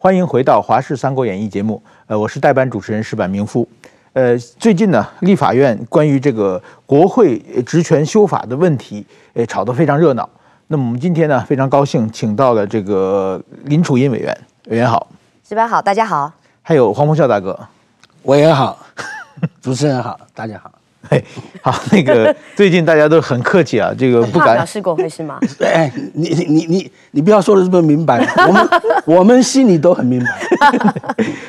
欢迎回到《华视三国演义》节目，呃，我是代班主持人石板明夫，呃，最近呢，立法院关于这个国会职权修法的问题，呃，吵得非常热闹。那么我们今天呢，非常高兴请到了这个林楚音委员，委员好，石板好，大家好，还有黄鹏啸大哥，委员好，主持人好，大家好。哎，好，那个 最近大家都很客气啊，这个不敢表示过会是吗？哎，你你你你不要说的这么明白，我们我们心里都很明白。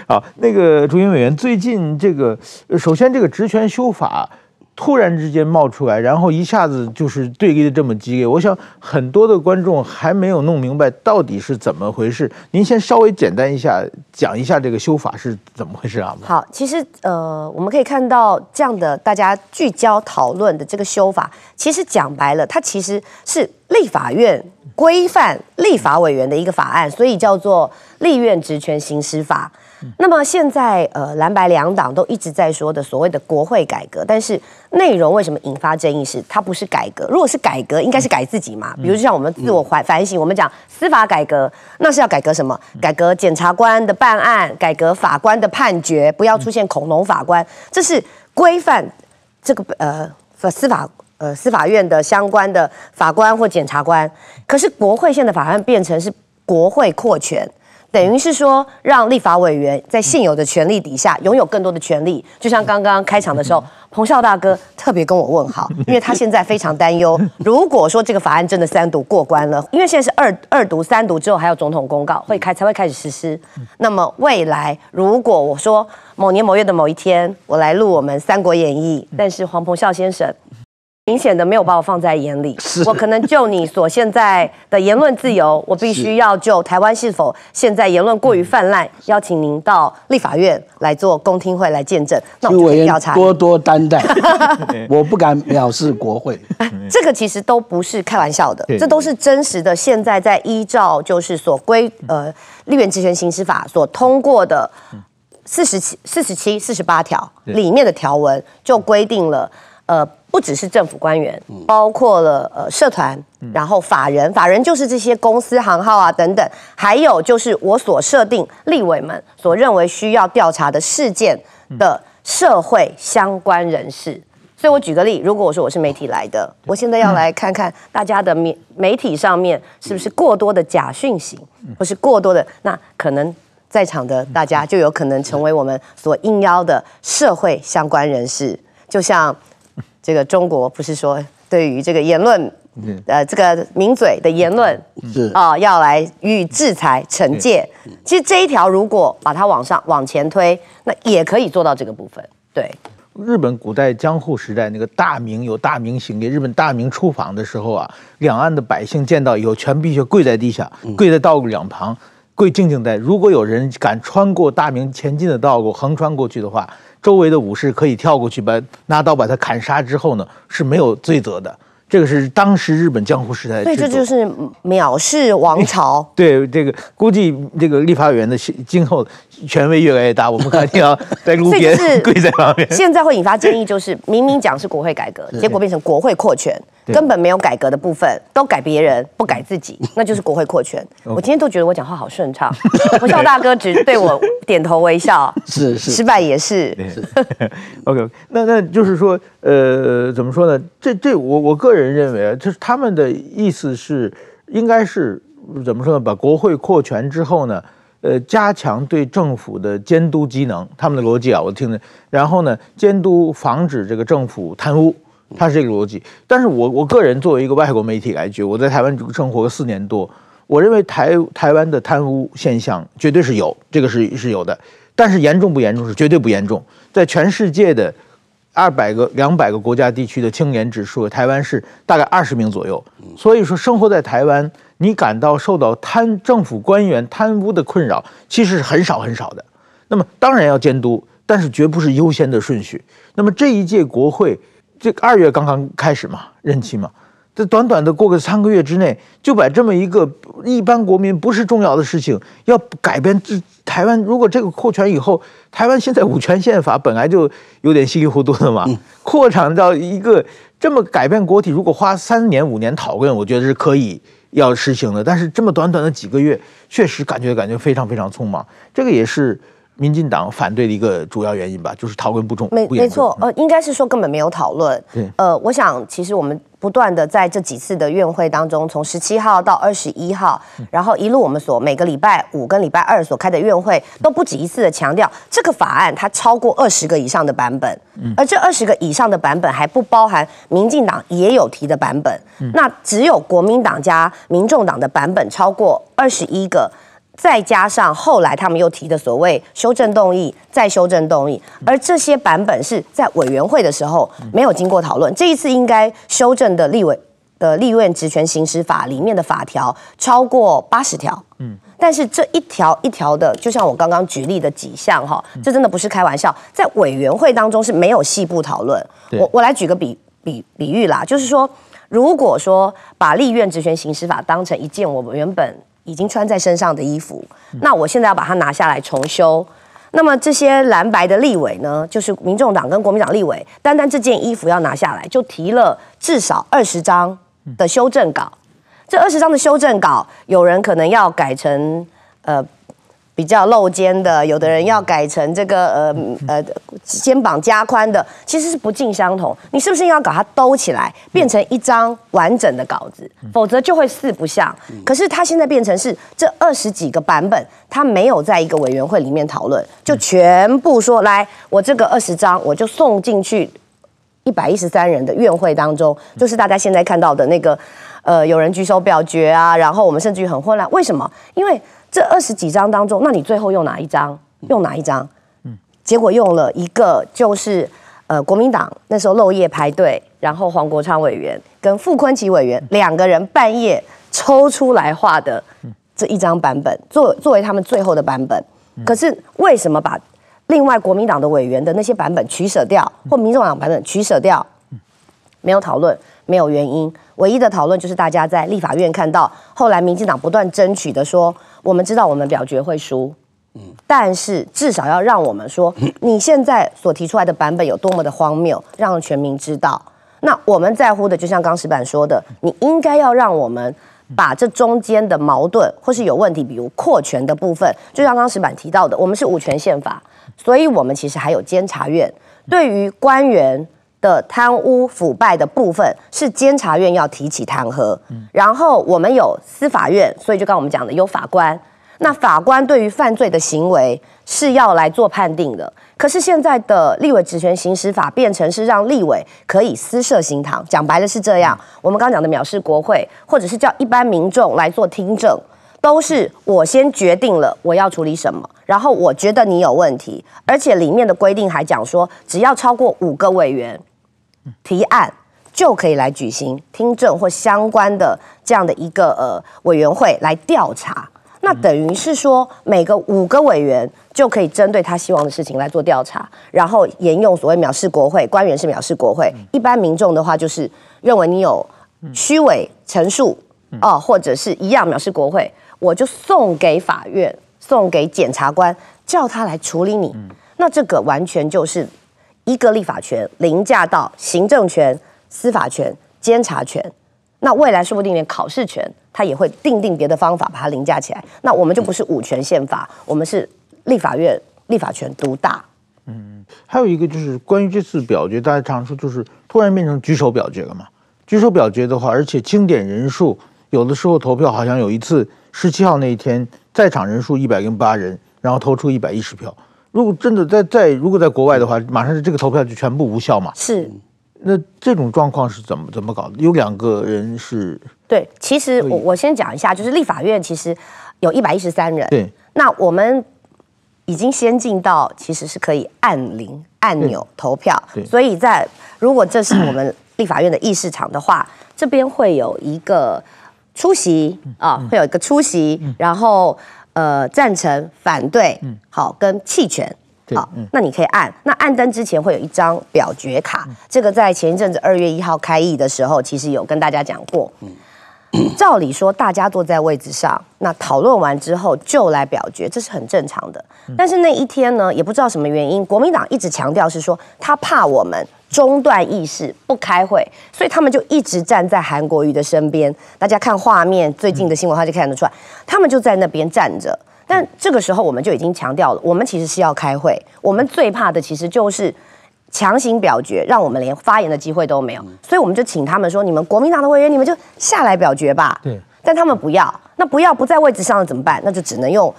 好，那个朱云委员，最近这个首先这个职权修法。突然之间冒出来，然后一下子就是对立的这么激烈。我想很多的观众还没有弄明白到底是怎么回事。您先稍微简单一下讲一下这个修法是怎么回事啊？好，其实呃，我们可以看到这样的大家聚焦讨论的这个修法，其实讲白了，它其实是立法院规范立法委员的一个法案，所以叫做《立院职权行使法》。那么现在，呃，蓝白两党都一直在说的所谓的国会改革，但是内容为什么引发争议？是它不是改革？如果是改革，应该是改自己嘛？比如就像我们自我反反省，我们讲司法改革，那是要改革什么？改革检察官的办案，改革法官的判决，不要出现恐龙法官，这是规范这个呃法司法呃司法院的相关的法官或检察官。可是国会现在法案变成是国会扩权。等于是说，让立法委员在现有的权利底下拥有更多的权利。就像刚刚开场的时候，彭少大哥特别跟我问好，因为他现在非常担忧，如果说这个法案真的三读过关了，因为现在是二二读、三读之后还有总统公告会开才会开始实施。那么未来，如果我说某年某月的某一天，我来录我们《三国演义》，但是黄彭少先生。明显的没有把我放在眼里。我可能就你所现在的言论自由，我必须要就台湾是否现在言论过于泛滥，邀请您到立法院来做公听会来见证。请委查，多多担待，我不敢藐视国会。这个其实都不是开玩笑的，这都是真实的。现在在依照就是所规呃《立院职权行使法》所通过的四十七、四十七、四十八条里面的条文，就规定了。呃，不只是政府官员，包括了呃社团，然后法人，法人就是这些公司行号啊等等，还有就是我所设定立委们所认为需要调查的事件的社会相关人士。所以我举个例，如果我说我是媒体来的，我现在要来看看大家的媒媒体上面是不是过多的假讯息，或是过多的那可能在场的大家就有可能成为我们所应邀的社会相关人士，就像。这个中国不是说对于这个言论，呃，这个名嘴的言论是啊，要来予以制裁惩戒。其实这一条如果把它往上往前推，那也可以做到这个部分。对，日本古代江户时代那个大明有大明行，给日本大明出访的时候啊，两岸的百姓见到以后全必须跪在地下，跪在道路两旁，跪静静在。如果有人敢穿过大明前进的道路横穿过去的话。周围的武士可以跳过去，把拿刀把他砍杀之后呢，是没有罪责的。这个是当时日本江湖时代对，这就是藐视王朝。对，这个估计这个立法委员的今后权威越来越大，我们肯定要在路边 跪在旁边。现在会引发争议，就是明明讲是国会改革，结果变成国会扩权，根本没有改革的部分，都改别人不改自己，那就是国会扩权。我今天都觉得我讲话好顺畅，我笑大哥只对我点头微笑。是是。失败也是。是。OK，那那就是说。呃，怎么说呢？这这，我我个人认为啊，就是他们的意思是，应该是怎么说呢？把国会扩权之后呢，呃，加强对政府的监督机能，他们的逻辑啊，我听的。然后呢，监督防止这个政府贪污，他是这个逻辑。但是我我个人作为一个外国媒体来觉，我在台湾生活四年多，我认为台台湾的贪污现象绝对是有，这个是是有的。但是严重不严重是绝对不严重，在全世界的。二百个两百个国家地区的青年指数，台湾是大概二十名左右。所以说，生活在台湾，你感到受到贪政府官员贪污的困扰，其实是很少很少的。那么当然要监督，但是绝不是优先的顺序。那么这一届国会，这二月刚刚开始嘛，任期嘛。在短短的过个三个月之内，就把这么一个一般国民不是重要的事情要改变这台湾。如果这个扩权以后，台湾现在五权宪法本来就有点稀里糊涂的嘛，扩展到一个这么改变国体，如果花三年五年讨论，我觉得是可以要实行的。但是这么短短的几个月，确实感觉感觉非常非常匆忙，这个也是。民进党反对的一个主要原因吧，就是讨论不种。没没错，呃，应该是说根本没有讨论。对，呃，我想其实我们不断的在这几次的院会当中，从十七号到二十一号，然后一路我们所每个礼拜五跟礼拜二所开的院会，都不止一次的强调，这个法案它超过二十个以上的版本，而这二十个以上的版本还不包含民进党也有提的版本，那只有国民党加民众党的版本超过二十一个。再加上后来他们又提的所谓修正动议，再修正动议，而这些版本是在委员会的时候没有经过讨论。这一次应该修正的立委的立院职权行使法里面的法条超过八十条，嗯，但是这一条一条的，就像我刚刚举例的几项哈，这真的不是开玩笑，在委员会当中是没有细部讨论。我我来举个比比比喻啦，就是说，如果说把立院职权行使法当成一件我们原本。已经穿在身上的衣服，那我现在要把它拿下来重修。那么这些蓝白的立委呢，就是民众党跟国民党立委，单单这件衣服要拿下来，就提了至少二十张的修正稿。这二十张的修正稿，有人可能要改成呃。比较露肩的，有的人要改成这个呃呃肩膀加宽的，其实是不尽相同。你是不是要把它兜起来，变成一张完整的稿子？否则就会四不像。可是他现在变成是这二十几个版本，他没有在一个委员会里面讨论，就全部说来我这个二十张，我就送进去一百一十三人的院会当中，就是大家现在看到的那个呃有人举手表决啊，然后我们甚至于很混乱，为什么？因为。这二十几张当中，那你最后用哪一张？用哪一张？嗯，结果用了一个，就是呃，国民党那时候漏夜排队，然后黄国昌委员跟傅昆萁委员两个人半夜抽出来画的这一张版本，作作为他们最后的版本。可是为什么把另外国民党的委员的那些版本取舍掉，或民众党版本取舍掉？没有讨论，没有原因。唯一的讨论就是大家在立法院看到，后来民进党不断争取的说。我们知道我们表决会输，嗯，但是至少要让我们说，你现在所提出来的版本有多么的荒谬，让全民知道。那我们在乎的，就像刚石板说的，你应该要让我们把这中间的矛盾或是有问题，比如扩权的部分，就像刚石板提到的，我们是五权宪法，所以我们其实还有监察院，对于官员。的贪污腐败的部分是监察院要提起弹劾，然后我们有司法院，所以就刚我们讲的有法官，那法官对于犯罪的行为是要来做判定的。可是现在的立委职权行使法变成是让立委可以私设刑堂，讲白了是这样。我们刚讲的藐视国会，或者是叫一般民众来做听证，都是我先决定了我要处理什么，然后我觉得你有问题，而且里面的规定还讲说，只要超过五个委员。提案就可以来举行听证或相关的这样的一个呃委员会来调查，那等于是说每个五个委员就可以针对他希望的事情来做调查，然后沿用所谓藐视国会，官员是藐视国会，一般民众的话就是认为你有虚伪陈述哦，或者是一样藐视国会，我就送给法院，送给检察官，叫他来处理你，那这个完全就是。一个立法权凌驾到行政权、司法权、监察权，那未来说不定连考试权，他也会定定别的方法把它凌驾起来。那我们就不是五权宪法，我们是立法院立法权独大。嗯，还有一个就是关于这次表决，大家常说就是突然变成举手表决了嘛？举手表决的话，而且清点人数，有的时候投票好像有一次十七号那一天在场人数一百零八人，然后投出一百一十票。如果真的在在如果在国外的话，马上这个投票就全部无效嘛？是。那这种状况是怎么怎么搞的？有两个人是。对，其实我我先讲一下，就是立法院其实有一百一十三人。对。那我们已经先进到其实是可以按零按钮投票，所以在如果这是我们立法院的议事场的话，这边会有一个出席啊，会有一个出席，然后。呃，赞成、反对、好跟弃权，好，那你可以按。那按灯之前会有一张表决卡，这个在前一阵子二月一号开议的时候，其实有跟大家讲过。照理说，大家坐在位置上，那讨论完之后就来表决，这是很正常的。但是那一天呢，也不知道什么原因，国民党一直强调是说他怕我们中断议事不开会，所以他们就一直站在韩国瑜的身边。大家看画面，最近的新闻他就看得出来，他们就在那边站着。但这个时候我们就已经强调了，我们其实是要开会，我们最怕的其实就是。强行表决，让我们连发言的机会都没有，所以我们就请他们说：“你们国民党的委员，你们就下来表决吧。”对，但他们不要，那不要不在位置上怎么办？那就只能用，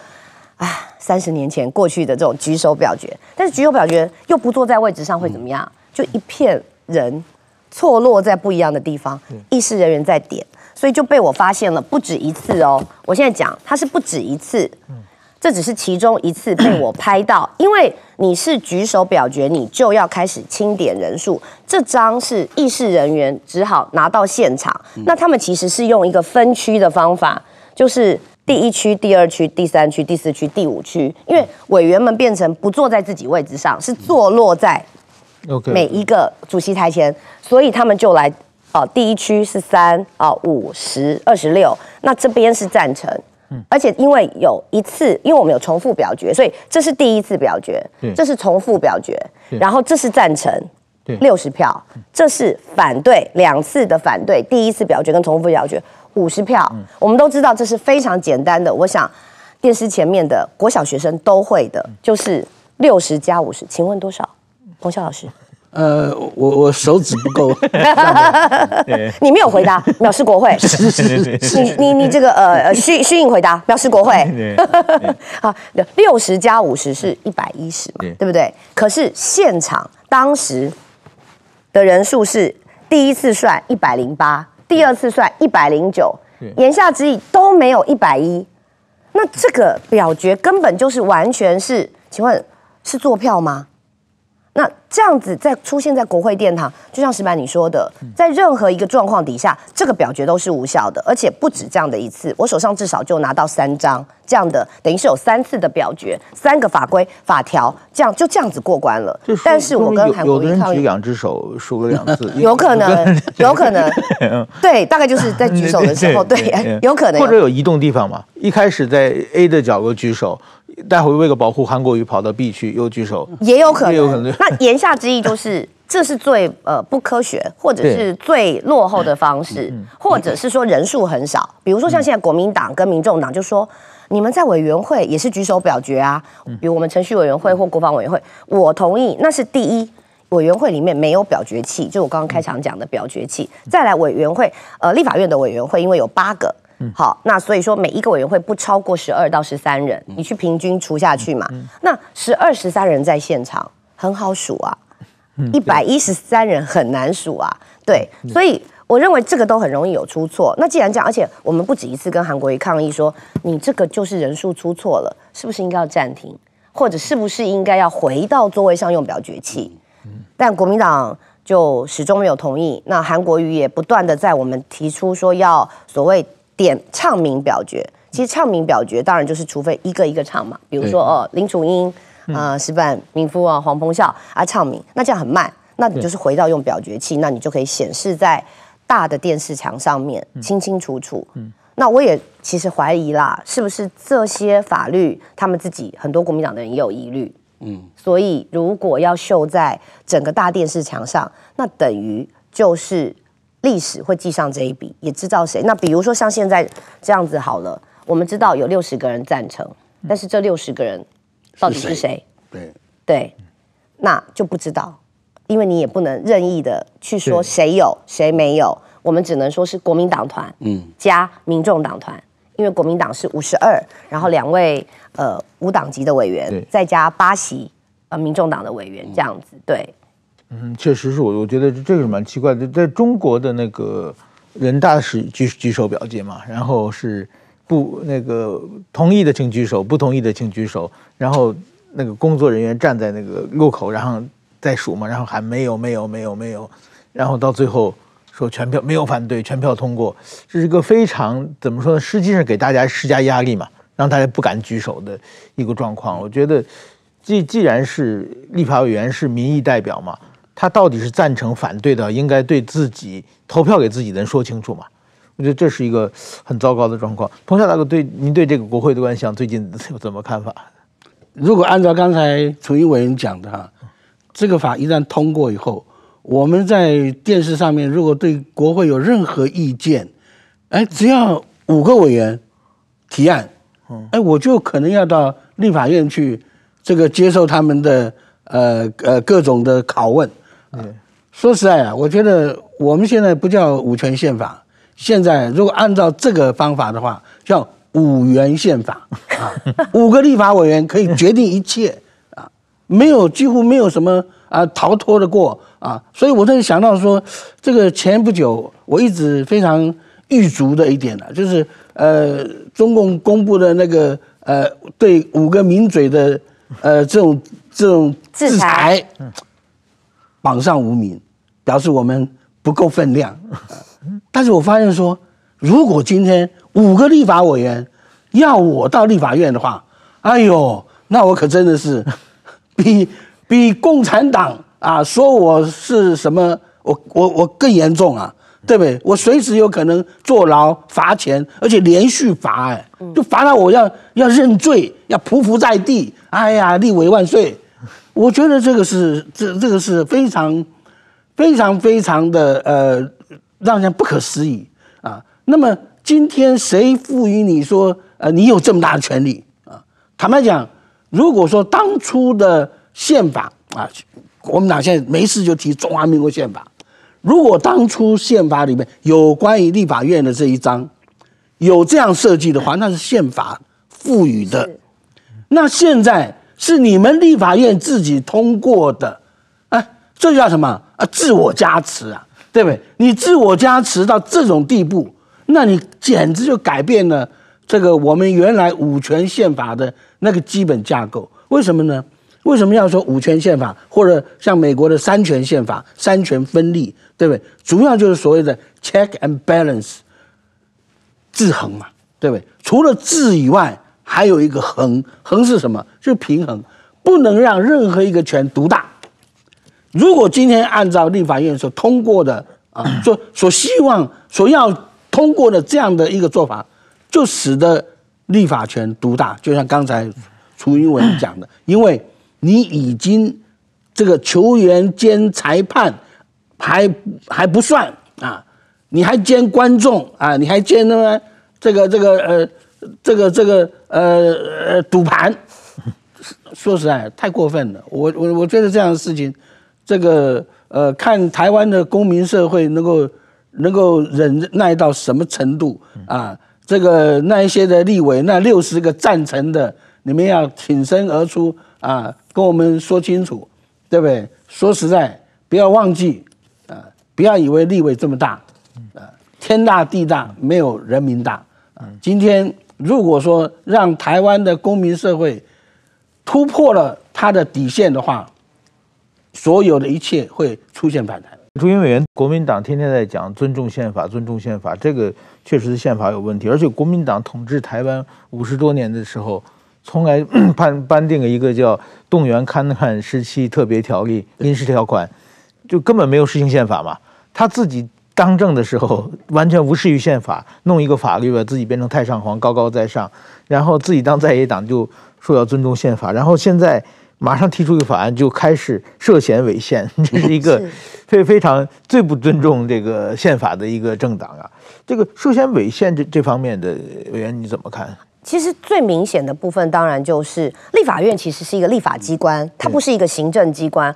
啊，三十年前过去的这种举手表决，但是举手表决又不坐在位置上会怎么样？就一片人错落在不一样的地方，议事人员在点，所以就被我发现了不止一次哦。我现在讲，他是不止一次。这只是其中一次被我拍到，因为你是举手表决，你就要开始清点人数。这张是议事人员只好拿到现场，那他们其实是用一个分区的方法，就是第一区、第二区、第三区、第四区、第五区，因为委员们变成不坐在自己位置上，是坐落在每一个主席台前，所以他们就来哦，第一区是三哦，五十二十六，那这边是赞成。而且因为有一次，因为我们有重复表决，所以这是第一次表决，这是重复表决，然后这是赞成，六十票，这是反对两次的反对，第一次表决跟重复表决五十票，我们都知道这是非常简单的。我想，电视前面的国小学生都会的，就是六十加五十，请问多少，彭笑老师？呃，我我手指不够。你没有回答，藐 视国会。你你你这个呃呃虚虚应回答，藐视国会。好，六十加五十是一百一十嘛，对不对？可是现场当时的人数是第一次算一百零八，第二次算一百零九，言下之意都没有一百一，那这个表决根本就是完全是，请问是坐票吗？那这样子在出现在国会殿堂，就像石板你说的，在任何一个状况底下，这个表决都是无效的，而且不止这样的一次，我手上至少就拿到三张这样的，等于是有三次的表决，三个法规法条，这样就这样子过关了。但是，我跟韩国人举两只手，输了 两次，有可能，有可能，对，大概就是在举手的时候，对，有可能，或者有移动地方嘛？一开始在 A 的角落举手。待会为了保护韩国瑜，跑到 B 区又举手，也有可能。那言下之意就是，这是最呃不科学，或者是最落后的方式，或者是说人数很少。比如说像现在国民党跟民众党，就说你们在委员会也是举手表决啊。比如我们程序委员会或国防委员会，我同意，那是第一。委员会里面没有表决器，就我刚刚开场讲的表决器。再来委员会，呃，立法院的委员会因为有八个。好，那所以说每一个委员会不超过十二到十三人，你去平均除下去嘛。那十二十三人在现场很好数啊，一百一十三人很难数啊。对，所以我认为这个都很容易有出错。那既然这样，而且我们不止一次跟韩国瑜抗议说，你这个就是人数出错了，是不是应该要暂停，或者是不是应该要回到座位上用表决器？但国民党就始终没有同意。那韩国瑜也不断的在我们提出说要所谓。点唱名表决，其实唱名表决当然就是，除非一个一个唱嘛，比如说哦，林楚英啊、石板民夫啊、黄鹏孝啊唱名，那这样很慢。那你就是回到用表决器，那你就可以显示在大的电视墙上面，清清楚楚。那我也其实怀疑啦，是不是这些法律他们自己很多国民党的人有疑虑？嗯，所以如果要秀在整个大电视墙上，那等于就是。历史会记上这一笔，也知道谁。那比如说像现在这样子好了，我们知道有六十个人赞成，但是这六十个人到底是谁？对，对，那就不知道，因为你也不能任意的去说谁有谁没有，我们只能说是国民党团，嗯，加民众党团，因为国民党是五十二，然后两位呃无党籍的委员，再加八席呃民众党的委员这样子，对。嗯，确实是我，我觉得这是蛮奇怪的。在中国的那个人大是举举手表决嘛，然后是不那个同意的请举手，不同意的请举手，然后那个工作人员站在那个路口，然后再数嘛，然后喊没有，没有，没有，没有，然后到最后说全票没有反对，全票通过，这是一个非常怎么说呢？实际上给大家施加压力嘛，让大家不敢举手的一个状况。我觉得既既然是立法委员是民意代表嘛。他到底是赞成反对的？应该对自己投票给自己的人说清楚嘛？我觉得这是一个很糟糕的状况。彭校大哥，对您对这个国会的乱象最近怎么看法？如果按照刚才楚一委员讲的哈，这个法一旦通过以后，我们在电视上面如果对国会有任何意见，哎，只要五个委员提案，哎，我就可能要到立法院去这个接受他们的呃呃各种的拷问。对，说实在啊，我觉得我们现在不叫五权宪法，现在如果按照这个方法的话，叫五元宪法啊，五个立法委员可以决定一切啊，没有几乎没有什么啊逃脱的过啊，所以我在想到说，这个前不久我一直非常玉足的一点呢，就是呃中共公布的那个呃对五个名嘴的呃这种这种制裁。榜上无名，表示我们不够分量。但是我发现说，如果今天五个立法委员要我到立法院的话，哎呦，那我可真的是 比比共产党啊，说我是什么，我我我更严重啊，对不对？我随时有可能坐牢、罚钱，而且连续罚，哎，就罚到我要要认罪，要匍匐在地。哎呀，立委万岁！我觉得这个是这这个是非常非常非常的呃让人不可思议啊。那么今天谁赋予你说呃你有这么大的权利啊？坦白讲，如果说当初的宪法啊，国民党现在没事就提《中华民国宪法》，如果当初宪法里面有关于立法院的这一章有这样设计的话，那是宪法赋予的。那现在。是你们立法院自己通过的，哎，这叫什么啊？自我加持啊，对不对？你自我加持到这种地步，那你简直就改变了这个我们原来五权宪法的那个基本架构。为什么呢？为什么要说五权宪法，或者像美国的三权宪法、三权分立，对不对？主要就是所谓的 check and balance，制衡嘛，对不对？除了制以外，还有一个衡，衡是什么？就平衡，不能让任何一个权独大。如果今天按照立法院所通过的啊，所 所希望所要通过的这样的一个做法，就使得立法权独大。就像刚才，楚英文讲的，因为你已经这个球员兼裁判还还不算啊，你还兼观众啊，你还兼那这个这个呃这个这个呃呃赌盘。说实在太过分了，我我我觉得这样的事情，这个呃，看台湾的公民社会能够能够忍耐到什么程度啊？这个那一些的立委那六十个赞成的，你们要挺身而出啊，跟我们说清楚，对不对？说实在，不要忘记啊，不要以为立委这么大啊，天大地大没有人民大。今天如果说让台湾的公民社会。突破了他的底线的话，所有的一切会出现反弹。朱云委员，国民党天天在讲尊重宪法，尊重宪法，这个确实是宪法有问题。而且国民党统治台湾五十多年的时候，从来颁 颁定了一个叫《动员勘探时期特别条例》临时条款，就根本没有实行宪法嘛。他自己当政的时候，完全无视于宪法，弄一个法律把自己变成太上皇，高高在上，然后自己当在野党就。说要尊重宪法，然后现在马上提出一个法案，就开始涉嫌违宪，这是一个非非常最不尊重这个宪法的一个政党啊！这个涉嫌违宪这这方面的委员你怎么看？其实最明显的部分，当然就是立法院其实是一个立法机关，它不是一个行政机关，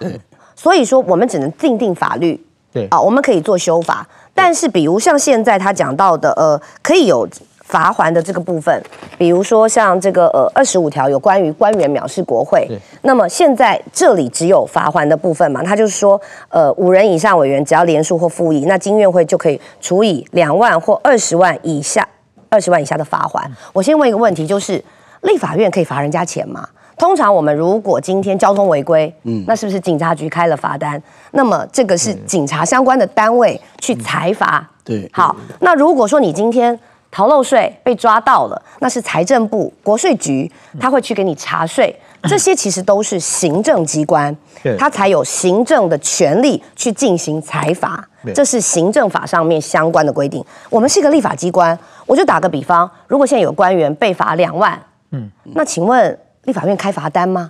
所以说我们只能定定法律。对啊，我们可以做修法，但是比如像现在他讲到的，呃，可以有。罚还的这个部分，比如说像这个呃二十五条有关于官员藐视国会。那么现在这里只有罚还的部分嘛？他就是说，呃，五人以上委员只要连署或复议，那经院会就可以处以两万或二十万以下，二十万以下的罚还。我先问一个问题，就是立法院可以罚人家钱吗？通常我们如果今天交通违规，嗯，那是不是警察局开了罚单？那么这个是警察相关的单位去裁罚。对。好，那如果说你今天。逃漏税被抓到了，那是财政部国税局，他会去给你查税。这些其实都是行政机关，他才有行政的权利去进行财罚。这是行政法上面相关的规定。我们是一个立法机关，我就打个比方，如果现在有官员被罚两万，嗯，那请问立法院开罚单吗？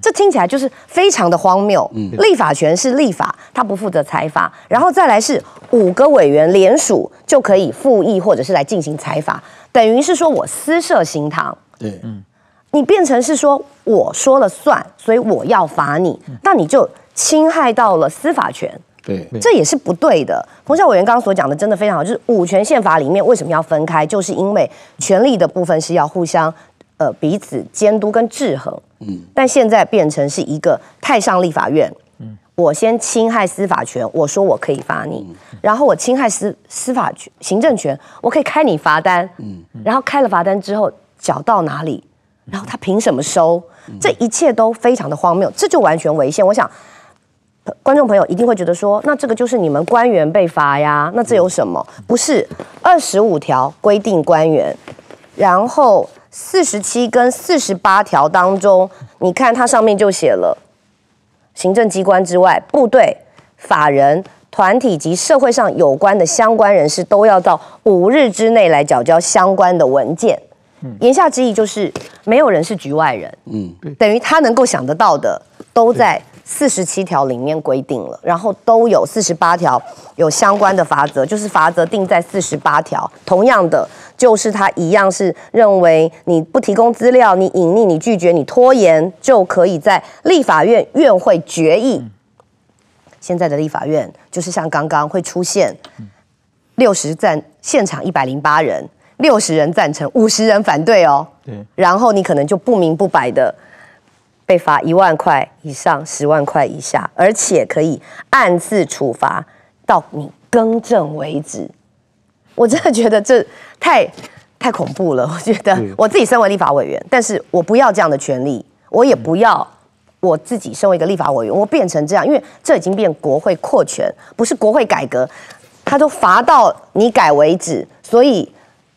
这听起来就是非常的荒谬。立法权是立法，他不负责裁罚，然后再来是五个委员联署就可以复议或者是来进行裁罚，等于是说我私设刑堂。对，嗯，你变成是说我说了算，所以我要罚你，那你就侵害到了司法权。对，这也是不对的。彭校委员刚刚所讲的真的非常好，就是五权宪法里面为什么要分开，就是因为权力的部分是要互相。呃，彼此监督跟制衡，嗯，但现在变成是一个太上立法院，嗯，我先侵害司法权，我说我可以罚你，然后我侵害司司法权、行政权，我可以开你罚单，嗯，然后开了罚单之后缴到哪里？然后他凭什么收？这一切都非常的荒谬，这就完全违宪。我想，观众朋友一定会觉得说，那这个就是你们官员被罚呀？那这有什么？不是二十五条规定官员，然后。四十七跟四十八条当中，你看它上面就写了，行政机关之外，部队、法人、团体及社会上有关的相关人士，都要到五日之内来缴交相关的文件。言下之意就是，没有人是局外人。嗯，等于他能够想得到的，都在。四十七条里面规定了，然后都有四十八条有相关的法则，就是法则定在四十八条。同样的，就是他一样是认为你不提供资料、你隐匿、你拒绝、你拖延，就可以在立法院院会决议。现在的立法院就是像刚刚会出现六十赞，现场一百零八人，六十人赞成，五十人反对哦。对，然后你可能就不明不白的。被罚一万块以上十万块以下，而且可以暗自处罚到你更正为止。我真的觉得这太太恐怖了。我觉得我自己身为立法委员，但是我不要这样的权利，我也不要我自己身为一个立法委员，我变成这样，因为这已经变国会扩权，不是国会改革。他都罚到你改为止，所以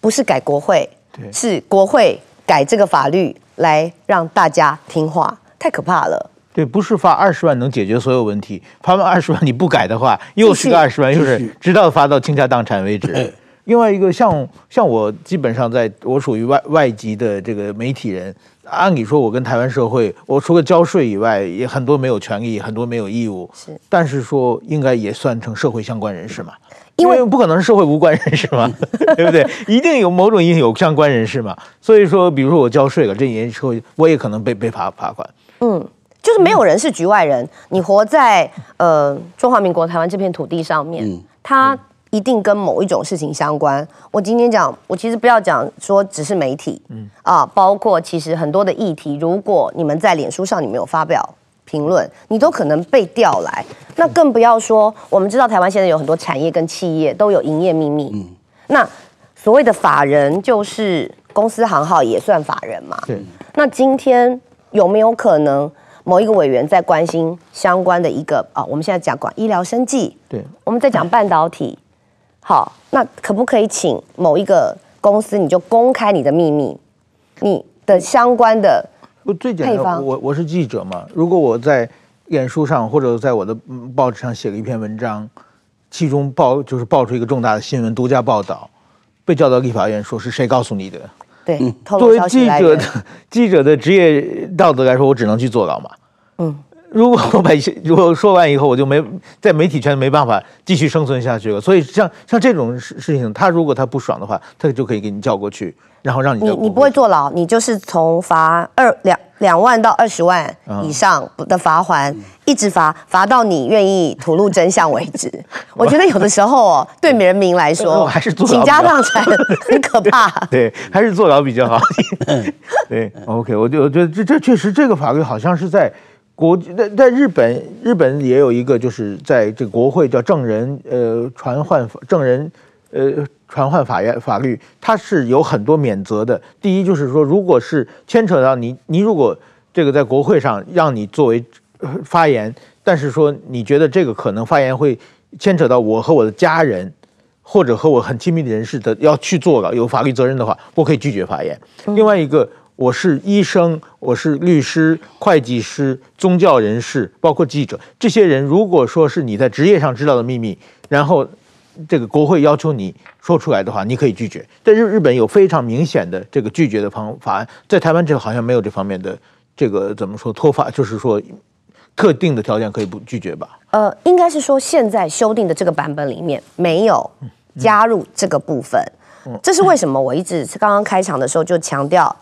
不是改国会，是国会改这个法律来让大家听话。太可怕了，对，不是发二十万能解决所有问题。发完二十万你不改的话，又是个二十万，又是直到发到倾家荡产为止。另外一个，像像我基本上在我属于外外籍的这个媒体人，按理说我跟台湾社会，我除了交税以外，也很多没有权利，很多没有义务。是，但是说应该也算成社会相关人士嘛？因为不可能是社会无关人士嘛，对不对？一定有某种因有相关人士嘛。所以说，比如说我交税了，这也社是我也可能被被罚罚款。嗯，就是没有人是局外人。你活在呃中华民国台湾这片土地上面，它一定跟某一种事情相关。我今天讲，我其实不要讲说只是媒体，嗯啊，包括其实很多的议题，如果你们在脸书上你没有发表评论，你都可能被调来。那更不要说，我们知道台湾现在有很多产业跟企业都有营业秘密。嗯，那所谓的法人就是公司行号也算法人嘛？对。那今天。有没有可能某一个委员在关心相关的一个啊？我们现在讲管医疗生计，对，我们在讲半导体。好，那可不可以请某一个公司你就公开你的秘密，你的相关的配方？我我是记者嘛，如果我在演说上或者在我的报纸上写了一篇文章，其中报就是爆出一个重大的新闻，独家报道，被叫到立法院说是谁告诉你的？对，作为记者的记者的职业道德来说，我只能去做到嘛。嗯，如果我把如果说完以后，我就没在媒体圈没办法继续生存下去了。所以，像像这种事事情，他如果他不爽的话，他就可以给你叫过去。然后让你你你不会坐牢，你就是从罚二两两万到二十万以上的罚还，一直罚罚到你愿意吐露真相为止。我觉得有的时候哦，对人民来说，还是请家暴传 很可怕。对，还是坐牢比较好。对，OK，我就我觉得这这确实这个法律好像是在国在在日本日本也有一个，就是在这国会叫证人呃传唤证人呃。传唤法院法律，它是有很多免责的。第一就是说，如果是牵扯到你，你如果这个在国会上让你作为发言，但是说你觉得这个可能发言会牵扯到我和我的家人或者和我很亲密的人士的要去做了有法律责任的话，我可以拒绝发言。另外一个，我是医生，我是律师、会计师、宗教人士，包括记者，这些人如果说是你在职业上知道的秘密，然后。这个国会要求你说出来的话，你可以拒绝。在日日本有非常明显的这个拒绝的方法案，在台湾这个好像没有这方面的这个怎么说脱发，就是说特定的条件可以不拒绝吧？呃，应该是说现在修订的这个版本里面没有加入这个部分，这是为什么？我一直刚刚开场的时候就强调，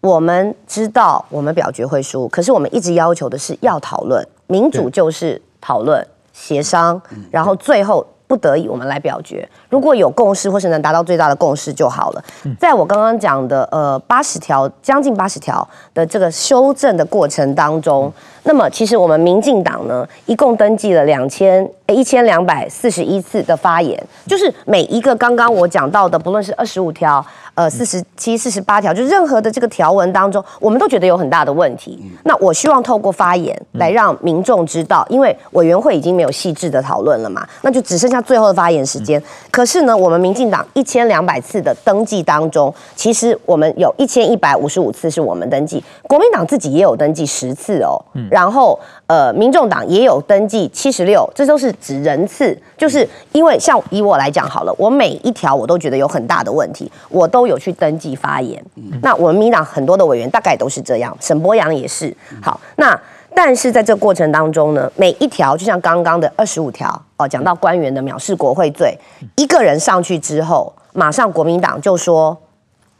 我们知道我们表决会输，可是我们一直要求的是要讨论，民主就是讨论、协商，然后最后。不得已，我们来表决。如果有共识，或是能达到最大的共识就好了。在我刚刚讲的，呃，八十条将近八十条的这个修正的过程当中。那么其实我们民进党呢，一共登记了两千一千两百四十一次的发言，就是每一个刚刚我讲到的，不论是二十五条、呃四十七、四十八条，就任何的这个条文当中，我们都觉得有很大的问题。那我希望透过发言来让民众知道，因为委员会已经没有细致的讨论了嘛，那就只剩下最后的发言时间。可是呢，我们民进党一千两百次的登记当中，其实我们有一千一百五十五次是我们登记，国民党自己也有登记十次哦。然后，呃，民众党也有登记七十六，这都是指人次。就是因为像以我来讲好了，我每一条我都觉得有很大的问题，我都有去登记发言。那我们民党很多的委员大概都是这样，沈波阳也是。好，那但是在这过程当中呢，每一条就像刚刚的二十五条哦，讲到官员的藐视国会罪，一个人上去之后，马上国民党就说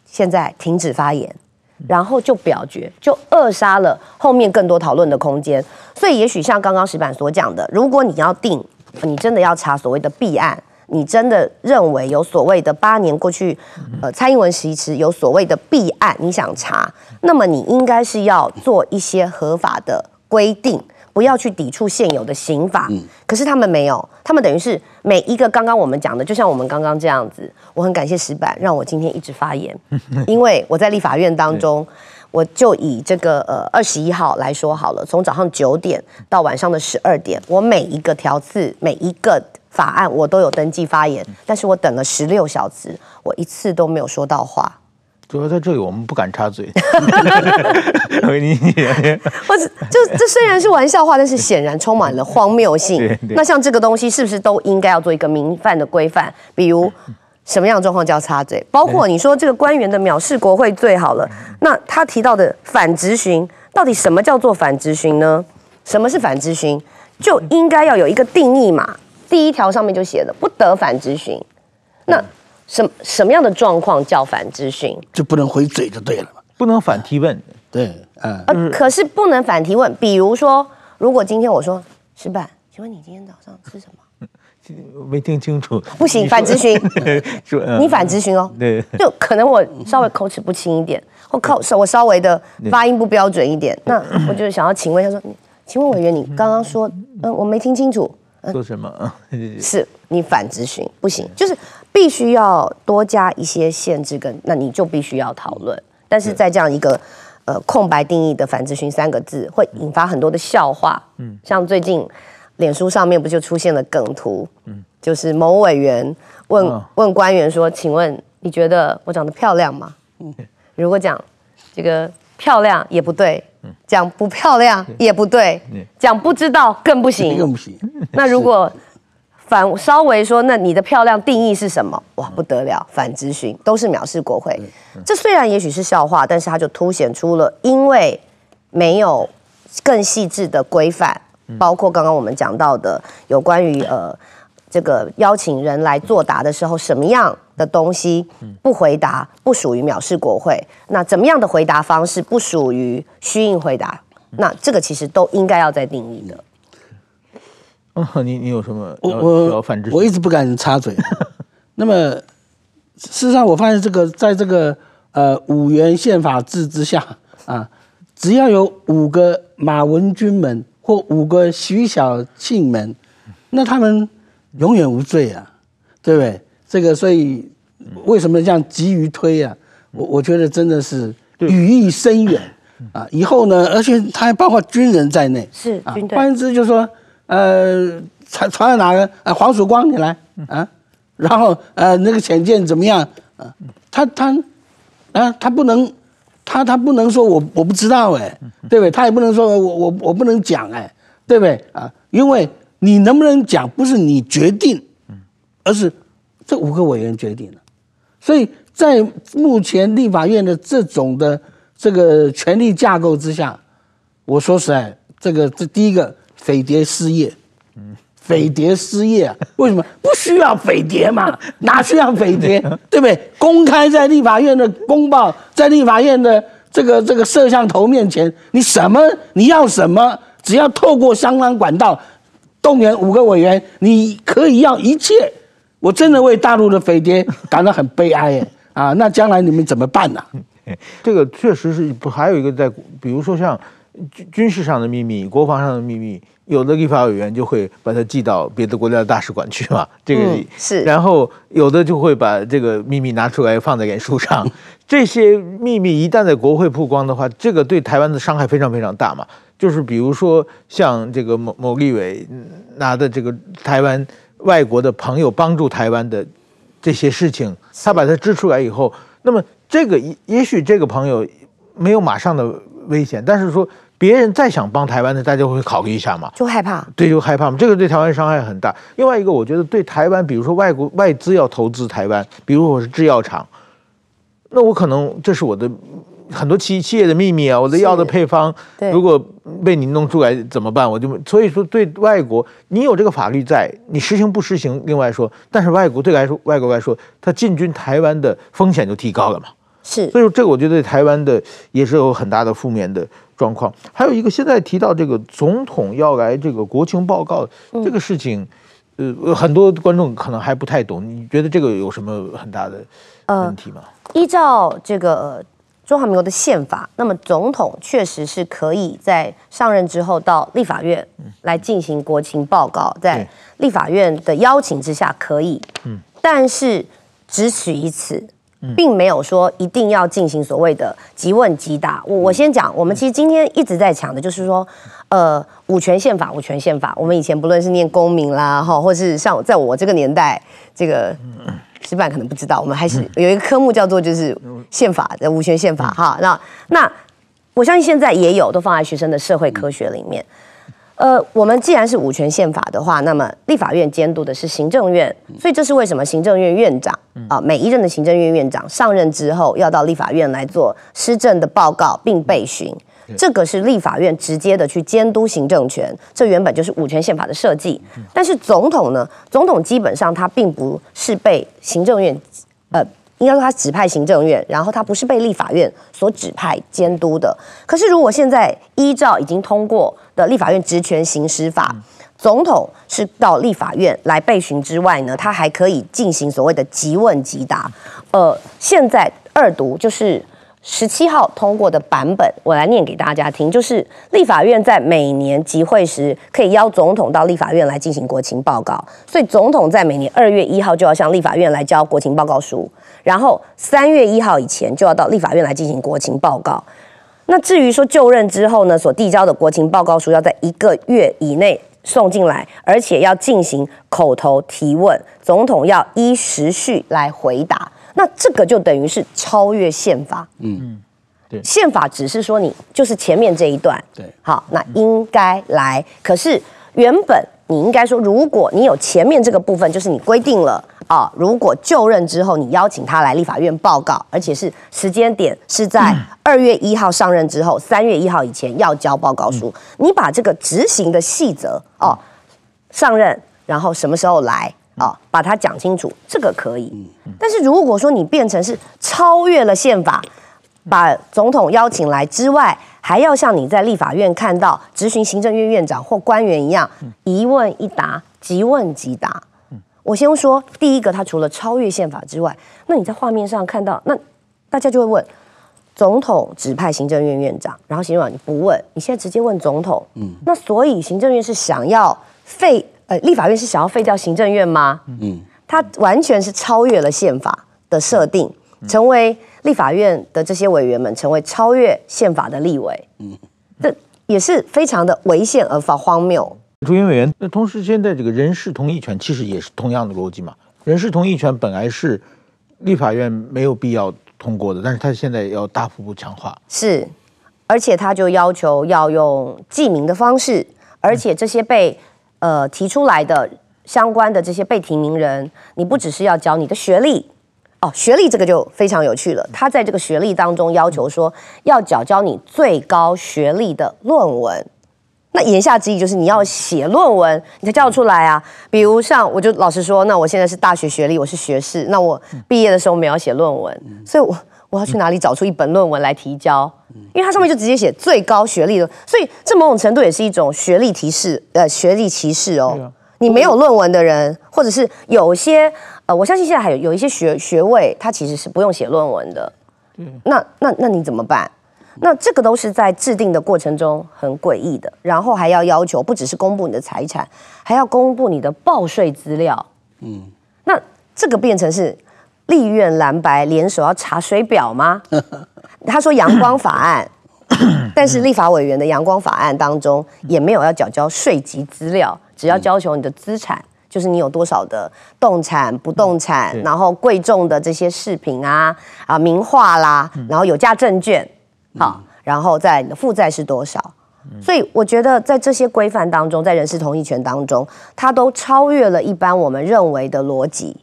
现在停止发言。然后就表决，就扼杀了后面更多讨论的空间。所以，也许像刚刚石板所讲的，如果你要定，你真的要查所谓的弊案，你真的认为有所谓的八年过去，呃，蔡英文其期有所谓的弊案，你想查，那么你应该是要做一些合法的规定，不要去抵触现有的刑法。可是他们没有，他们等于是。每一个刚刚我们讲的，就像我们刚刚这样子，我很感谢石板让我今天一直发言，因为我在立法院当中，我就以这个呃二十一号来说好了，从早上九点到晚上的十二点，我每一个条次每一个法案我都有登记发言，但是我等了十六小时，我一次都没有说到话。主要在这里，我们不敢插嘴。我，就这虽然是玩笑话，但是显然充满了荒谬性。那像这个东西，是不是都应该要做一个明犯的规范？比如，什么样状况叫插嘴？包括你说这个官员的藐视国会罪好了，那他提到的反咨询，到底什么叫做反咨询呢？什么是反咨询？就应该要有一个定义嘛。第一条上面就写的，不得反咨询。那。什什么样的状况叫反咨询？就不能回嘴就对了不能反提问，对，嗯，可是不能反提问，比如说，如果今天我说石板，请问你今天早上吃什么？没听清楚。不行，反咨询。你反咨询哦。对。就可能我稍微口齿不清一点，我靠，我稍微的发音不标准一点，那我就想要请问下说，请问委员，你刚刚说，嗯，我没听清楚。做什么？是你反咨询，不行，就是。必须要多加一些限制跟那你就必须要讨论，但是在这样一个呃空白定义的反咨询三个字会引发很多的笑话，嗯，像最近脸书上面不就出现了梗图，嗯，就是某委员问问官员说，请问你觉得我长得漂亮吗？嗯，如果讲这个漂亮也不对，讲不漂亮也不对，讲不知道更不行，更不行。那如果反稍微说，那你的漂亮定义是什么？哇，不得了！反咨询都是藐视国会。这虽然也许是笑话，但是它就凸显出了，因为没有更细致的规范，包括刚刚我们讲到的有关于呃这个邀请人来作答的时候，什么样的东西不回答不属于藐视国会？那怎么样的回答方式不属于虚应回答？那这个其实都应该要再定义的。啊，你你有什么？我我我一直不敢插嘴。那么，事实上我发现这个，在这个呃五元宪法制之下啊，只要有五个马文君们或五个徐小庆们，那他们永远无罪啊，对不对？这个，所以为什么这样急于推啊？我我觉得真的是语意深远 啊。以后呢，而且他还包括军人在内，是军队。换言之，就是说。呃，传传到哪个？呃，黄曙光，你来啊！然后呃，那个浅见怎么样？他他啊，他不能，他他不能说我我不知道哎，对不对？他也不能说我我我不能讲哎，对不对？啊，因为你能不能讲不是你决定，而是这五个委员决定的。所以在目前立法院的这种的这个权力架构之下，我说实在，这个这第一个。匪谍失业，嗯，匪谍失业啊？为什么不需要匪谍嘛？哪需要匪谍？对不对？公开在立法院的公报，在立法院的这个这个摄像头面前，你什么你要什么？只要透过相关管道，动员五个委员，你可以要一切。我真的为大陆的匪谍感到很悲哀。啊，那将来你们怎么办呢？这个确实是不，还有一个在，比如说像。军军事上的秘密、国防上的秘密，有的立法委员就会把它寄到别的国家的大使馆去嘛。这个是，然后有的就会把这个秘密拿出来放在脸书上。这些秘密一旦在国会曝光的话，这个对台湾的伤害非常非常大嘛。就是比如说像这个某某立委拿的这个台湾外国的朋友帮助台湾的这些事情，他把它支出来以后，那么这个也许这个朋友没有马上的危险，但是说。别人再想帮台湾的，大家会考虑一下吗？就害怕，对，就害怕嘛。这个对台湾伤害很大。另外一个，我觉得对台湾，比如说外国外资要投资台湾，比如我是制药厂，那我可能这是我的很多企企业的秘密啊，我的药的配方，如果被你弄出来怎么办？我就所以说，对外国，你有这个法律在，你实行不实行？另外说，但是外国对来说，外国来说，他进军台湾的风险就提高了嘛？是，所以说这个，我觉得对台湾的也是有很大的负面的。状况，还有一个现在提到这个总统要来这个国情报告这个事情，呃，很多观众可能还不太懂，你觉得这个有什么很大的问题吗？依照这个中华民国的宪法，那么总统确实是可以在上任之后到立法院来进行国情报告，在立法院的邀请之下可以，嗯，但是只许一次。并没有说一定要进行所谓的即问即答。我我先讲，我们其实今天一直在讲的就是说，呃，五权宪法，五权宪法。我们以前不论是念公民啦，哈，或是像在我这个年代，这个师范可能不知道，我们还是有一个科目叫做就是宪法的五权宪法哈。那那我相信现在也有，都放在学生的社会科学里面。呃，我们既然是五权宪法的话，那么立法院监督的是行政院，所以这是为什么行政院院长啊，每一任的行政院院长上任之后，要到立法院来做施政的报告并备询，这个是立法院直接的去监督行政权，这原本就是五权宪法的设计。但是总统呢，总统基本上他并不是被行政院呃。应该说，他指派行政院，然后他不是被立法院所指派监督的。可是，如果现在依照已经通过的立法院职权行使法，总统是到立法院来被询之外呢，他还可以进行所谓的即问即答。呃，现在二读就是十七号通过的版本，我来念给大家听：就是立法院在每年集会时，可以邀总统到立法院来进行国情报告，所以总统在每年二月一号就要向立法院来交国情报告书。然后三月一号以前就要到立法院来进行国情报告。那至于说就任之后呢，所递交的国情报告书要在一个月以内送进来，而且要进行口头提问，总统要依时序来回答。那这个就等于是超越宪法。嗯，对，宪法只是说你就是前面这一段。对，好，那应该来，可是。原本你应该说，如果你有前面这个部分，就是你规定了啊，如果就任之后你邀请他来立法院报告，而且是时间点是在二月一号上任之后，三月一号以前要交报告书。你把这个执行的细则哦，上任然后什么时候来啊，把它讲清楚，这个可以。但是如果说你变成是超越了宪法，把总统邀请来之外。还要像你在立法院看到执行行政院院长或官员一样，一问一答，即问即答。我先说第一个，他除了超越宪法之外，那你在画面上看到，那大家就会问：总统指派行政院院长，然后行政院不问，你现在直接问总统。嗯，那所以行政院是想要废，呃，立法院是想要废掉行政院吗？嗯，他完全是超越了宪法的设定，成为。立法院的这些委员们成为超越宪法的立委，嗯，这也是非常的危险而发荒谬。朱云委员，那同时现在这个人事同意权其实也是同样的逻辑嘛？人事同意权本来是立法院没有必要通过的，但是他现在要大幅度强化。是，而且他就要求要用记名的方式，而且这些被呃提出来的相关的这些被提名人，你不只是要交你的学历。学历这个就非常有趣了。他在这个学历当中要求说，要缴交你最高学历的论文。那言下之意就是你要写论文，你才交出来啊。比如像我就老实说，那我现在是大学学历，我是学士。那我毕业的时候没有写论文，所以我我要去哪里找出一本论文来提交？因为它上面就直接写最高学历了。所以这某种程度也是一种学历歧视，呃，学历歧视哦。你没有论文的人，或者是有些。呃，我相信现在还有有一些学学位，他其实是不用写论文的。嗯，那那那你怎么办？那这个都是在制定的过程中很诡异的，然后还要要求不只是公布你的财产，还要公布你的报税资料。嗯，那这个变成是立院蓝白联手要查水表吗？他说阳光法案，但是立法委员的阳光法案当中也没有要缴交税籍资料，只要交求你的资产。就是你有多少的动产、不动产，然后贵重的这些饰品啊、啊名画啦，然后有价证券，好，然后在你的负债是多少？所以我觉得在这些规范当中，在人事同意权当中，它都超越了一般我们认为的逻辑。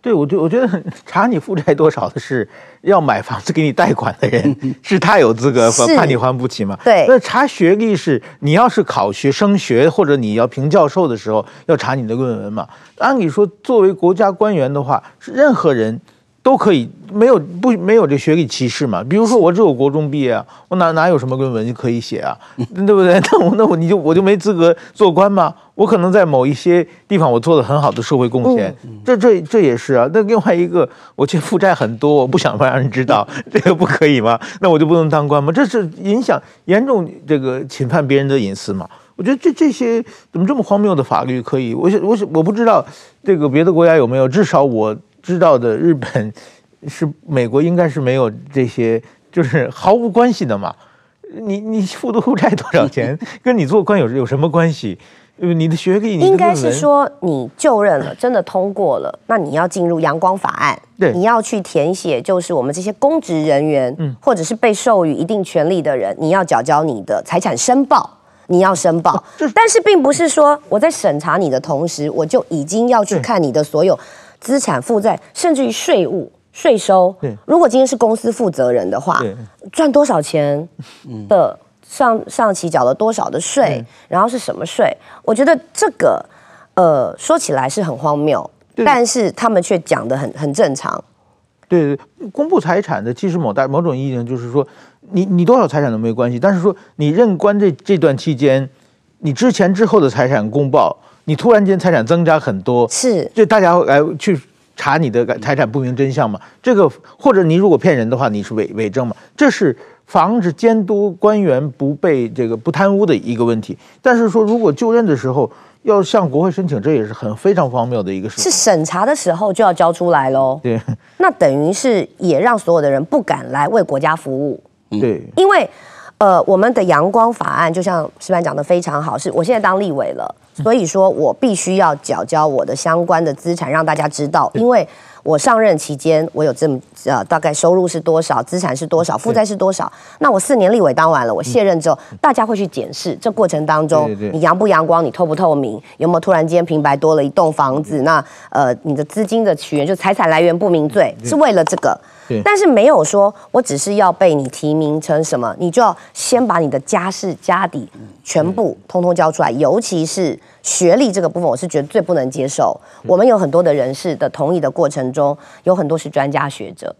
对，我觉我觉得查你负债多少的是。要买房子给你贷款的人是他有资格判你还不起吗？对，那查学历是你要是考学升学或者你要评教授的时候要查你的论文嘛？按理说，作为国家官员的话，是任何人。都可以，没有不没有这学历歧视嘛？比如说我只有国中毕业，我哪哪有什么论文可以写啊？对不对？那我那我你就我就没资格做官吗？我可能在某一些地方我做了很好的社会贡献，这这这也是啊。那另外一个，我却负债很多，我不想让人知道，这个不可以吗？那我就不能当官吗？这是影响严重，这个侵犯别人的隐私嘛？我觉得这这些怎么这么荒谬的法律可以？我我我不知道这个别的国家有没有，至少我。知道的日本是美国，应该是没有这些，就是毫无关系的嘛？你你复读负债多少钱，跟你做官有有什么关系？呃，你的学历，应该是说你就任了，真的通过了，那你要进入阳光法案，对，你要去填写，就是我们这些公职人员，嗯，或者是被授予一定权利的人，你要缴交你的财产申报，你要申报，但是并不是说我在审查你的同时，我就已经要去看你的所有。资产负债，甚至于税务、税收。对，如果今天是公司负责人的话，赚多少钱的上上期缴了多少的税，然后是什么税？我觉得这个，呃，说起来是很荒谬，但是他们却讲的很很正常。对对，公布财产的，其实某大某种意义上就是说，你你多少财产都没关系，但是说你任官这这段期间，你之前之后的财产公报。你突然间财产增加很多，是就大家来去查你的财产不明真相嘛？这个或者你如果骗人的话，你是伪伪证嘛？这是防止监督官员不被这个不贪污的一个问题。但是说如果就任的时候要向国会申请，这也是很非常荒谬的一个事。是审查的时候就要交出来喽？对，那等于是也让所有的人不敢来为国家服务。对，因为，呃，我们的阳光法案就像石板讲的非常好，是我现在当立委了。所以说我必须要缴交我的相关的资产，让大家知道，因为我上任期间我有这么呃大概收入是多少，资产是多少，负债是多少。那我四年立委当完了，我卸任之后，大家会去检视这过程当中，你阳不阳光，你透不透明，有没有突然间平白多了一栋房子？那呃你的资金的起源就财产来源不明罪，是为了这个。但是没有说，我只是要被你提名成什么，你就要先把你的家世、家底全部通通交出来，尤其是学历这个部分，我是绝对不能接受。我们有很多的人士的同意的过程中，有很多是专家学者，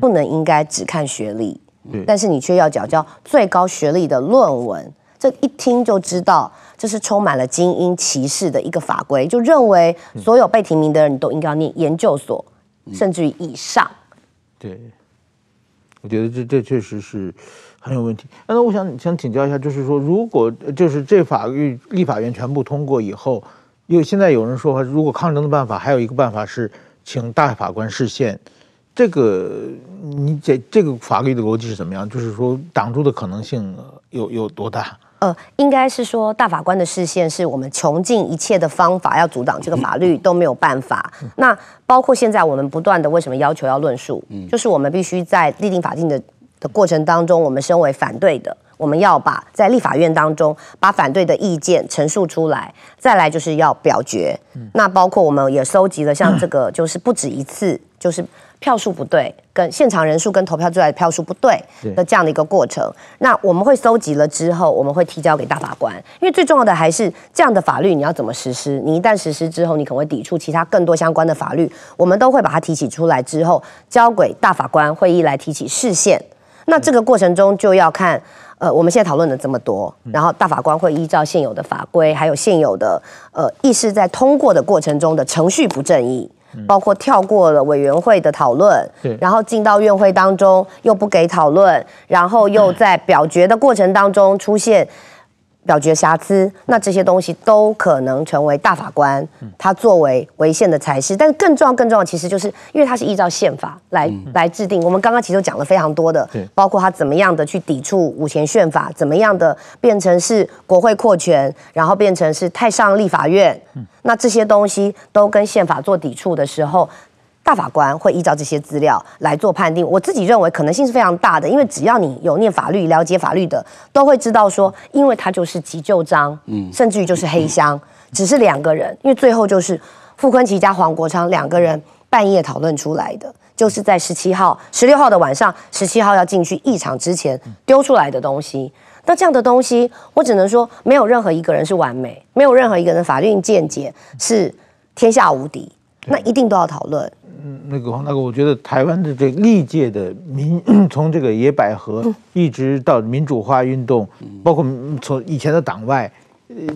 不能应该只看学历。但是你却要讲交最高学历的论文，这一听就知道这是充满了精英歧视的一个法规，就认为所有被提名的人，你都应该要念研究所，甚至于以上。对，我觉得这这确实是很有问题。那我想想请教一下，就是说，如果就是这法律立法院全部通过以后，因为现在有人说，如果抗争的办法，还有一个办法是请大法官释宪，这个你这这个法律的逻辑是怎么样？就是说，挡住的可能性有有多大？呃，应该是说大法官的视线是我们穷尽一切的方法要阻挡这个法律都没有办法。那包括现在我们不断的为什么要求要论述，就是我们必须在立定法定的的过程当中，我们身为反对的，我们要把在立法院当中把反对的意见陈述出来，再来就是要表决。那包括我们也收集了像这个，就是不止一次，就是。票数不对，跟现场人数跟投票出来的票数不对的这样的一个过程，那我们会搜集了之后，我们会提交给大法官，因为最重要的还是这样的法律你要怎么实施？你一旦实施之后，你可能会抵触其他更多相关的法律，我们都会把它提起出来之后，交给大法官会议来提起视线。那这个过程中就要看，呃，我们现在讨论了这么多，然后大法官会依照现有的法规，还有现有的呃意识，在通过的过程中的程序不正义。包括跳过了委员会的讨论，然后进到院会当中又不给讨论，然后又在表决的过程当中出现。表决瑕疵，那这些东西都可能成为大法官他作为违宪的裁示。但是更重要、更重要，其实就是因为他是依照宪法来来制定。我们刚刚其实讲了非常多的，包括他怎么样的去抵触五权宪法，怎么样的变成是国会扩权，然后变成是太上立法院。那这些东西都跟宪法做抵触的时候。大法官会依照这些资料来做判定。我自己认为可能性是非常大的，因为只要你有念法律、了解法律的，都会知道说，因为它就是急救章，嗯，甚至于就是黑箱，只是两个人，因为最后就是傅坤奇加黄国昌两个人半夜讨论出来的，就是在十七号、十六号的晚上、十七号要进去一场之前丢出来的东西。那这样的东西，我只能说没有任何一个人是完美，没有任何一个人法律见解是天下无敌，那一定都要讨论。嗯，那个那个，我觉得台湾的这历届的民，从这个野百合，一直到民主化运动，包括从以前的党外，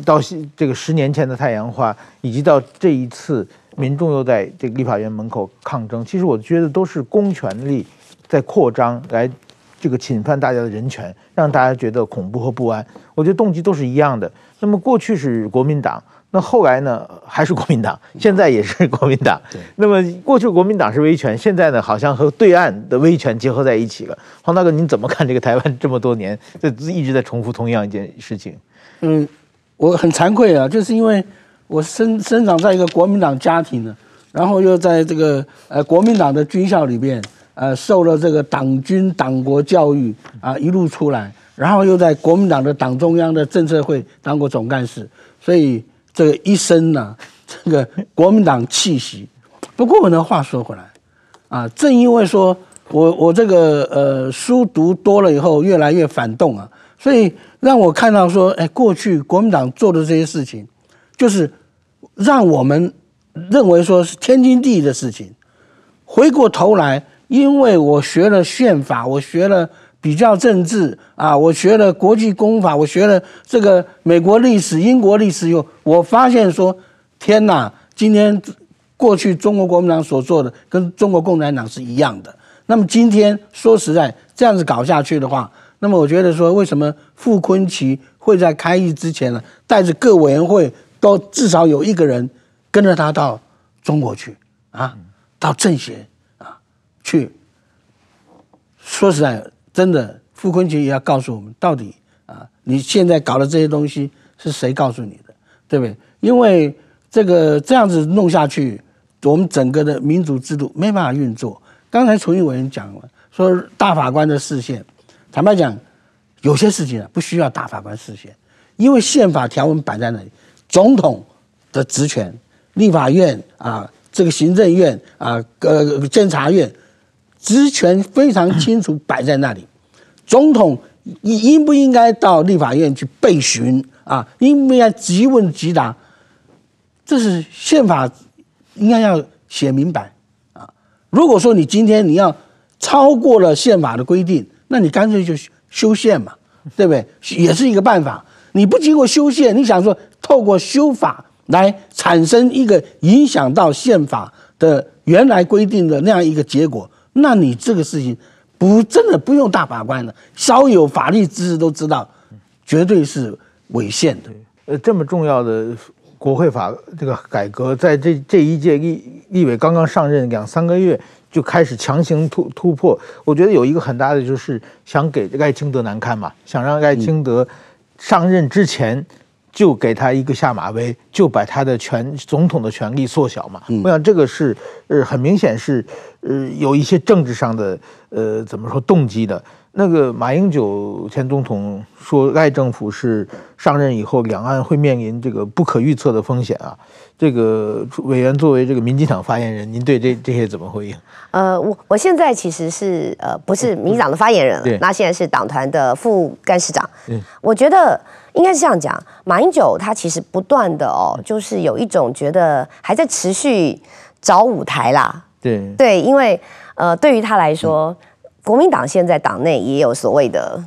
到这个十年前的太阳花，以及到这一次民众又在这个立法院门口抗争，其实我觉得都是公权力在扩张，来这个侵犯大家的人权，让大家觉得恐怖和不安。我觉得动机都是一样的。那么过去是国民党，那后来呢还是国民党，现在也是国民党。对。那么过去国民党是威权，现在呢好像和对岸的威权结合在一起了。黄大哥，你怎么看这个台湾这么多年这一直在重复同样一件事情？嗯，我很惭愧啊，就是因为我生生长在一个国民党家庭呢，然后又在这个呃国民党的军校里面呃受了这个党军党国教育啊，一路出来。然后又在国民党的党中央的政策会当过总干事，所以这个一生呢，这个国民党气息。不过呢，话说回来，啊，正因为说我我这个呃书读多了以后越来越反动啊，所以让我看到说，哎，过去国民党做的这些事情，就是让我们认为说是天经地义的事情。回过头来，因为我学了宪法，我学了。比较政治啊，我学了国际公法，我学了这个美国历史、英国历史，又我发现说，天哪！今天过去，中国国民党所做的跟中国共产党是一样的。那么今天说实在，这样子搞下去的话，那么我觉得说，为什么傅昆奇会在开议之前呢，带着各委员会都至少有一个人跟着他到中国去啊，到政协啊去？说实在。真的，傅昆萁也要告诉我们，到底啊，你现在搞的这些东西是谁告诉你的，对不对？因为这个这样子弄下去，我们整个的民主制度没办法运作。刚才重义委员讲了，说大法官的视线，坦白讲，有些事情啊不需要大法官视线，因为宪法条文摆在那里，总统的职权，立法院啊，这个行政院啊，呃，监察院。职权非常清楚摆在那里，总统应不应该到立法院去被询啊？应不应该即问即答？这是宪法应该要写明白啊！如果说你今天你要超过了宪法的规定，那你干脆就修宪嘛，对不对？也是一个办法。你不经过修宪，你想说透过修法来产生一个影响到宪法的原来规定的那样一个结果？那你这个事情，不真的不用大法官的，稍有法律知识都知道，绝对是违宪的。呃，这么重要的国会法这个改革，在这这一届立立委刚刚上任两三个月就开始强行突突破，我觉得有一个很大的就是想给爱清德难堪嘛，想让爱清德上任之前就给他一个下马威，就把他的权总统的权力缩小嘛。我想这个是呃很明显是。呃，有一些政治上的呃，怎么说动机的那个马英九前总统说，赖政府是上任以后，两岸会面临这个不可预测的风险啊。这个委员作为这个民进党发言人，您对这这些怎么回应？呃，我我现在其实是呃，不是民党的发言人了，那现在是党团的副干事长。嗯，我觉得应该是这样讲，马英九他其实不断的哦，就是有一种觉得还在持续找舞台啦。对，因为呃，对于他来说，国民党现在党内也有所谓的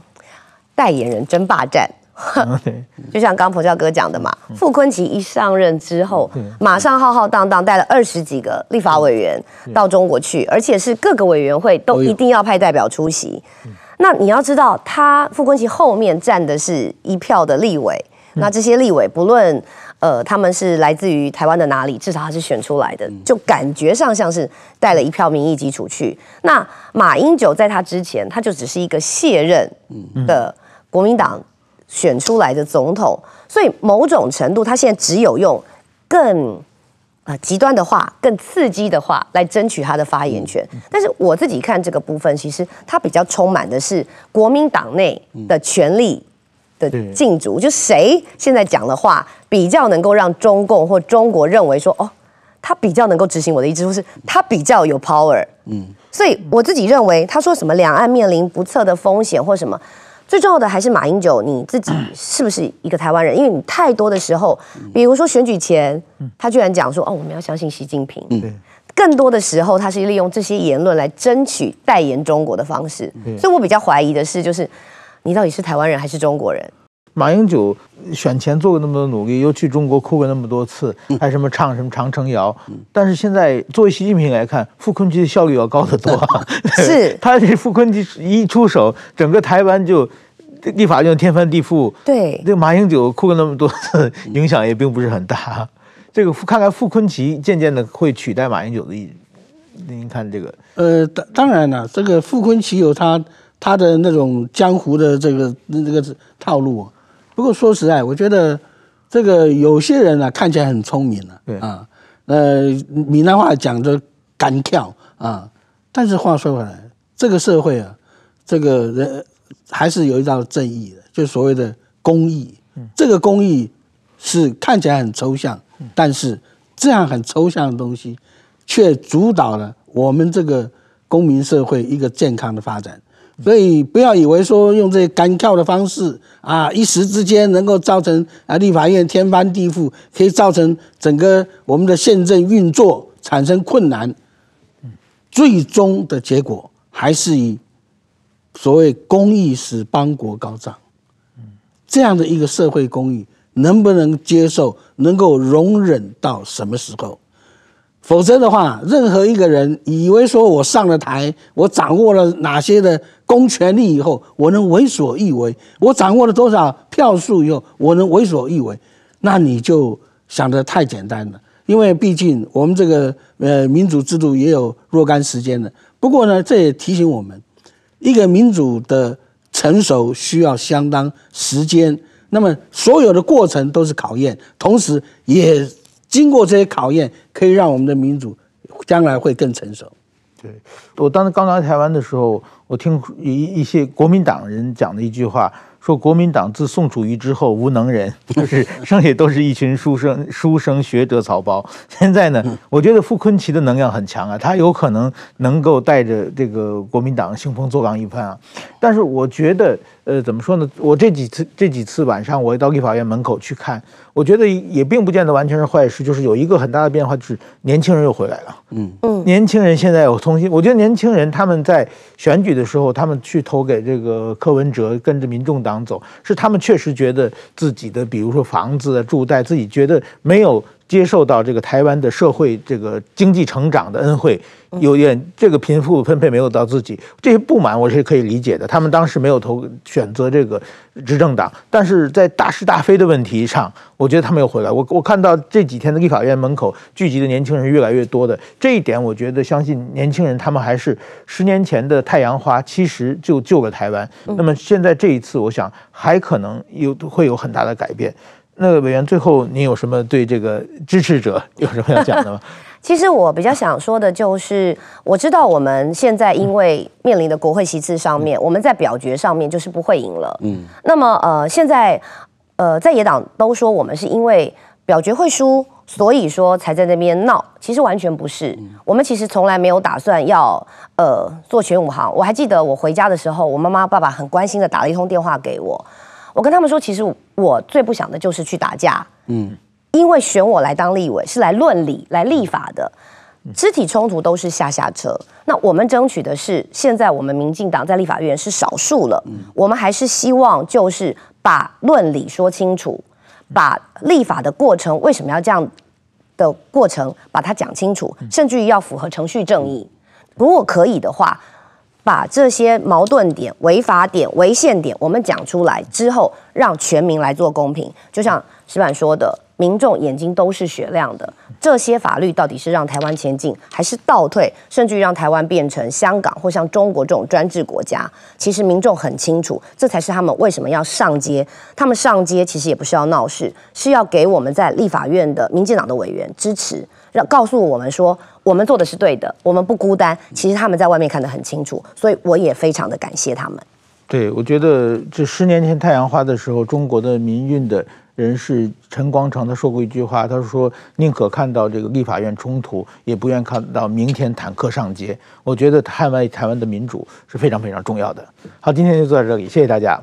代言人争霸战，就像刚彭教哥讲的嘛，傅昆奇一上任之后，马上浩浩荡荡带了二十几个立法委员到中国去，而且是各个委员会都一定要派代表出席。那你要知道，他傅昆奇后面站的是一票的立委，那这些立委不论。呃，他们是来自于台湾的哪里？至少他是选出来的，就感觉上像是带了一票民意基础去。那马英九在他之前，他就只是一个卸任的国民党选出来的总统，所以某种程度，他现在只有用更啊极端的话、更刺激的话来争取他的发言权。但是我自己看这个部分，其实他比较充满的是国民党内的权力。的禁足，就谁现在讲的话比较能够让中共或中国认为说哦，他比较能够执行我的意志，或是他比较有 power。嗯，所以我自己认为他说什么两岸面临不测的风险或什么，最重要的还是马英九你自己是不是一个台湾人？因为你太多的时候，比如说选举前，他居然讲说哦我们要相信习近平。更多的时候他是利用这些言论来争取代言中国的方式。所以我比较怀疑的是就是。你到底是台湾人还是中国人？马英九选前做过那么多努力，又去中国哭过那么多次，还什么唱什么长城谣。但是现在作为习近平来看，傅昆奇的效率要高得多。是 他这傅昆奇一出手，整个台湾就立法就天翻地覆。对，这马英九哭过那么多次，影响也并不是很大。这个看看傅昆奇渐渐的会取代马英九的，您看这个？呃，当当然了，这个傅昆奇有他。他的那种江湖的这个这个套路，不过说实在，我觉得这个有些人啊，看起来很聪明的、啊，呃，闽南话讲的敢跳啊。但是话说回来，这个社会啊，这个人还是有一道正义的，就所谓的公义。这个公益是看起来很抽象，但是这样很抽象的东西，却主导了我们这个公民社会一个健康的发展。所以不要以为说用这些干跳的方式啊，一时之间能够造成啊，立法院天翻地覆，可以造成整个我们的宪政运作产生困难。最终的结果还是以所谓公益使邦国高涨，嗯，这样的一个社会公益能不能接受，能够容忍到什么时候？否则的话，任何一个人以为说我上了台，我掌握了哪些的公权力以后，我能为所欲为；我掌握了多少票数以后，我能为所欲为，那你就想的太简单了。因为毕竟我们这个呃民主制度也有若干时间的。不过呢，这也提醒我们，一个民主的成熟需要相当时间。那么所有的过程都是考验，同时也。经过这些考验，可以让我们的民主将来会更成熟。对我当时刚来台湾的时候，我听一一些国民党人讲的一句话，说国民党自宋楚瑜之后无能人，就是剩下都是一群书生、书生学者草包。现在呢，我觉得傅昆奇的能量很强啊，他有可能能够带着这个国民党兴风作浪一番啊。但是我觉得。呃，怎么说呢？我这几次这几次晚上，我到立法院门口去看，我觉得也并不见得完全是坏事。就是有一个很大的变化，就是年轻人又回来了。嗯嗯，年轻人现在有重新，我觉得年轻人他们在选举的时候，他们去投给这个柯文哲，跟着民众党走，是他们确实觉得自己的，比如说房子、住贷，自己觉得没有。接受到这个台湾的社会这个经济成长的恩惠，有点这个贫富分配没有到自己，这些不满我是可以理解的。他们当时没有投选择这个执政党，但是在大是大非的问题上，我觉得他没有回来。我我看到这几天的立法院门口聚集的年轻人越来越多的，这一点我觉得相信年轻人他们还是十年前的太阳花，其实就救了台湾。那么现在这一次，我想还可能有会有很大的改变。那个委员，最后您有什么对这个支持者有什么要讲的吗？其实我比较想说的就是，我知道我们现在因为面临的国会席次上面，我们在表决上面就是不会赢了。嗯。那么呃，现在呃，在野党都说我们是因为表决会输，所以说才在那边闹。其实完全不是，我们其实从来没有打算要呃做全武行。我还记得我回家的时候，我妈妈爸爸很关心的打了一通电话给我。我跟他们说，其实我最不想的就是去打架，嗯，因为选我来当立委是来论理、来立法的，肢体冲突都是下下车。那我们争取的是，现在我们民进党在立法院是少数了，我们还是希望就是把论理说清楚，把立法的过程为什么要这样的过程，把它讲清楚，甚至于要符合程序正义，如果可以的话。把这些矛盾点、违法点、违宪点，我们讲出来之后，让全民来做公平。就像石板说的，民众眼睛都是雪亮的。这些法律到底是让台湾前进，还是倒退？甚至于让台湾变成香港或像中国这种专制国家？其实民众很清楚，这才是他们为什么要上街。他们上街其实也不是要闹事，是要给我们在立法院的民进党的委员支持，让告诉我们说。我们做的是对的，我们不孤单。其实他们在外面看得很清楚，所以我也非常的感谢他们。对，我觉得这十年前太阳花的时候，中国的民运的人士陈光诚他说过一句话，他说宁可看到这个立法院冲突，也不愿看到明天坦克上街。我觉得捍卫台湾的民主是非常非常重要的。好，今天就坐到这里，谢谢大家。